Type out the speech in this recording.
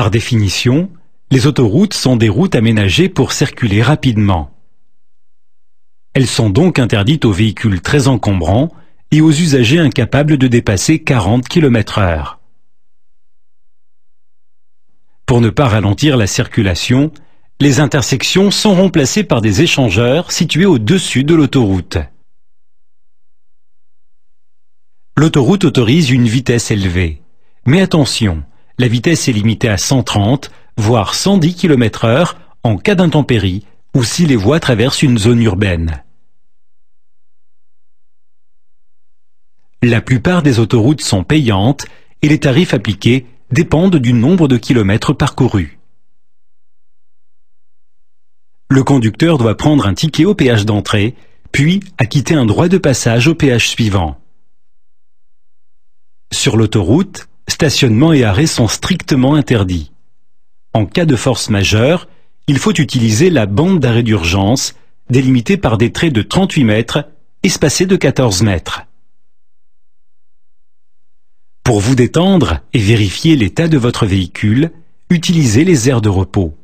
Par définition, les autoroutes sont des routes aménagées pour circuler rapidement. Elles sont donc interdites aux véhicules très encombrants et aux usagers incapables de dépasser 40 km h Pour ne pas ralentir la circulation, les intersections sont remplacées par des échangeurs situés au-dessus de l'autoroute. L'autoroute autorise une vitesse élevée. Mais attention, la vitesse est limitée à 130, voire 110 km heure en cas d'intempérie ou si les voies traversent une zone urbaine. La plupart des autoroutes sont payantes et les tarifs appliqués dépendent du nombre de kilomètres parcourus. Le conducteur doit prendre un ticket au péage d'entrée, puis acquitter un droit de passage au péage suivant. Sur l'autoroute, stationnement et arrêt sont strictement interdits. En cas de force majeure, il faut utiliser la bande d'arrêt d'urgence, délimitée par des traits de 38 mètres, espacés de 14 mètres. Pour vous détendre et vérifier l'état de votre véhicule, utilisez les aires de repos.